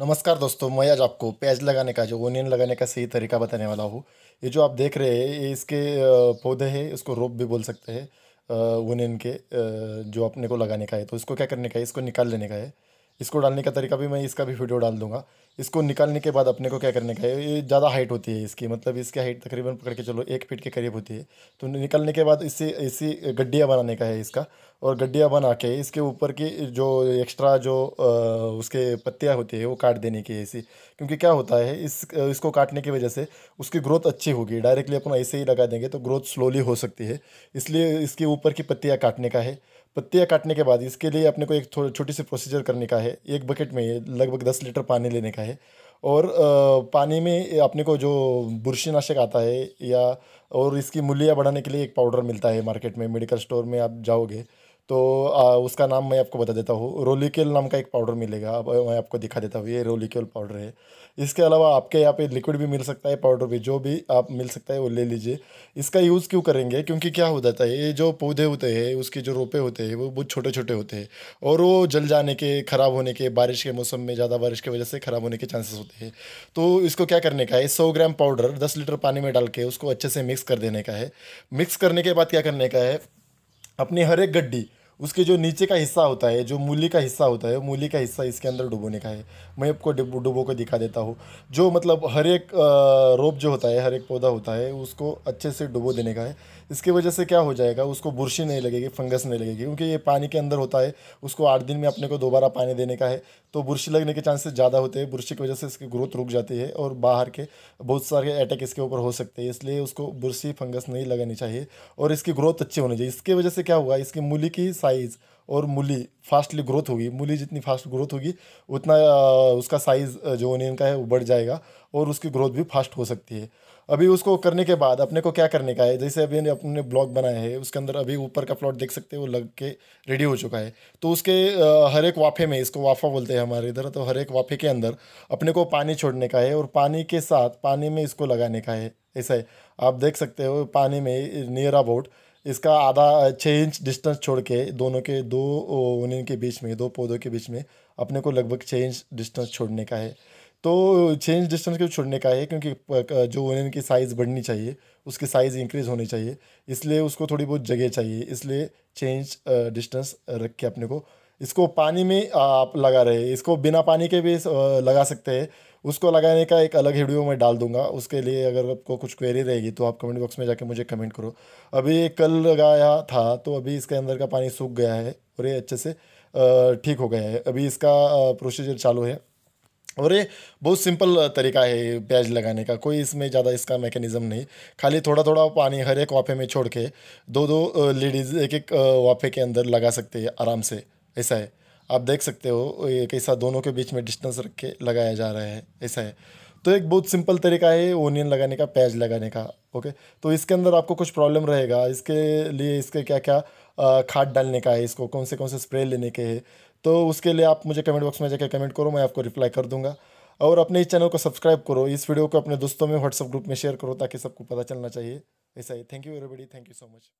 नमस्कार दोस्तों मैं आज आपको प्याज लगाने का जो ओनियन लगाने का सही तरीका बताने वाला हूँ ये जो आप देख रहे हैं ये इसके पौधे हैं इसको रोप भी बोल सकते हैं ओनियन के जो अपने को लगाने का है तो इसको क्या करने का है इसको निकाल लेने का है इसको डालने का तरीका भी मैं इसका भी वीडियो डाल दूंगा इसको निकालने के बाद अपने को क्या करने का है ये ज़्यादा हाइट होती है इसकी मतलब इसकी हाइट तकरीबन पकड़ के चलो एक फीट के करीब होती है तो निकलने के बाद इससे इसी गड्डिया बनाने का है इसका और गड्डिया बना के इसके ऊपर की जो एक्स्ट्रा जो उसके पत्तियाँ होती है वो काट देने की ऐसी क्योंकि क्या होता है इस इसको काटने की वजह से उसकी ग्रोथ अच्छी होगी डायरेक्टली अपन ऐसे ही लगा देंगे तो ग्रोथ स्लोली हो सकती है इसलिए इसके ऊपर की पत्तियाँ काटने का है पत्तियाँ काटने के बाद इसके लिए अपने को एक थोड़ी छोटी सी प्रोसीजर करने का है एक बकेट में लगभग दस लीटर पानी लेने का है और पानी में अपने को जो बुरशीनाशक आता है या और इसकी मूल्य बढ़ाने के लिए एक पाउडर मिलता है मार्केट में मेडिकल स्टोर में आप जाओगे तो आ, उसका नाम मैं आपको बता देता हूँ रोलिकेल नाम का एक पाउडर मिलेगा अब मैं आपको दिखा देता हूँ ये रोलिकेल पाउडर है इसके अलावा आपके यहाँ पे लिक्विड भी मिल सकता है पाउडर भी जो भी आप मिल सकता है वो ले लीजिए इसका यूज़ क्यों करेंगे क्योंकि क्या हो जाता है ये जो पौधे होते हैं उसके जो रोपे होते हैं वो बहुत छोटे छोटे होते हैं और वो जल जाने के ख़राब होने के बारिश के मौसम में ज़्यादा बारिश की वजह से ख़राब होने के चांसेस होते हैं तो इसको क्या करने का है सौ ग्राम पाउडर दस लीटर पानी में डाल के उसको अच्छे से मिक्स कर देने का है मिक्स करने के बाद क्या करने का है अपनी हर एक गड्डी उसके जो नीचे का हिस्सा होता है जो मूली का हिस्सा होता है मूली का हिस्सा इसके अंदर डुबोने का है मैं आपको डुबो को दिखा देता हूँ जो मतलब हर एक रोप जो होता है हर एक पौधा होता है उसको अच्छे से डुबो देने का है इसकी वजह से क्या हो जाएगा उसको बुरशी नहीं लगेगी फंगस नहीं लगेगी क्योंकि ये पानी के अंदर होता है उसको आठ दिन में अपने को दोबारा पानी देने का है तो बुरशी लगने के चांसेस ज़्यादा होते हैं बुरशी की वजह से इसकी ग्रोथ रुक जाती है और बाहर के बहुत सारे अटैक इसके ऊपर हो सकते हैं इसलिए उसको बुरशी फंगस नहीं लगानी चाहिए और इसकी ग्रोथ अच्छी होनी चाहिए इसकी वजह से क्या हुआ इसकी मूली की साइज़ और मूली फास्टली ग्रोथ होगी मूली जितनी फास्ट ग्रोथ होगी उतना उसका साइज़ जो ओनियन का है वो बढ़ जाएगा और उसकी ग्रोथ भी फास्ट हो सकती है अभी उसको करने के बाद अपने को क्या करने का है जैसे अभी अपने ब्लॉग बनाया है उसके अंदर अभी ऊपर का प्लॉट देख सकते हो लग के रेडी हो चुका है तो उसके हर एक वाफे में इसको वाफा बोलते हैं हमारे इधर तो हर एक वाफे के अंदर अपने को पानी छोड़ने का है और पानी के साथ पानी में इसको लगाने का है ऐसा है आप देख सकते हो पानी में नियर अबाउट इसका आधा छः इंच डिस्टेंस छोड़ के दोनों के दो उन्हीं के बीच में दो पौधों के बीच में अपने को लगभग छः इंच डिस्टेंस छोड़ने का है तो छः इंच डिस्टेंस क्यों छोड़ने का है क्योंकि जो ओनियन की साइज़ बढ़नी चाहिए उसकी साइज़ इंक्रीज़ होनी चाहिए इसलिए उसको थोड़ी बहुत जगह चाहिए इसलिए छः इंच डिस्टेंस रख के अपने को इसको पानी में आप लगा रहे इसको बिना पानी के भी लगा सकते हैं उसको लगाने का एक अलग वीडियो मैं डाल दूंगा उसके लिए अगर आपको कुछ क्वेरी रहेगी तो आप कमेंट बॉक्स में जाके मुझे कमेंट करो अभी कल लगाया था तो अभी इसके अंदर का पानी सूख गया है और ये अच्छे से ठीक हो गया है अभी इसका प्रोसीजर चालू है और ये बहुत सिंपल तरीका है प्याज लगाने का कोई इसमें ज़्यादा इसका मैकेनिज़्म नहीं खाली थोड़ा थोड़ा पानी हर एक वाफे में छोड़ के दो दो लेडीज़ एक एक वाफे के अंदर लगा सकते हैं आराम से ऐसा है आप देख सकते हो ये कैसा दोनों के बीच में डिस्टेंस रख के लगाया जा रहा है ऐसा है तो एक बहुत सिंपल तरीका है ओनियन लगाने का प्याज लगाने का ओके तो इसके अंदर आपको कुछ प्रॉब्लम रहेगा इसके लिए इसके क्या क्या खाद डालने का है इसको कौन से कौन से स्प्रे लेने के है तो उसके लिए आप मुझे कमेंट बॉक्स में जाकर कमेंट करो मैं आपको रिप्लाई कर दूंगा और अपने इस चैनल को सब्सक्राइब करो इस वीडियो को अपने दोस्तों में व्हाट्सअप ग्रुप में शेयर करो ताकि सबको पता चलना चाहिए ऐसा ही thank you everybody thank you so much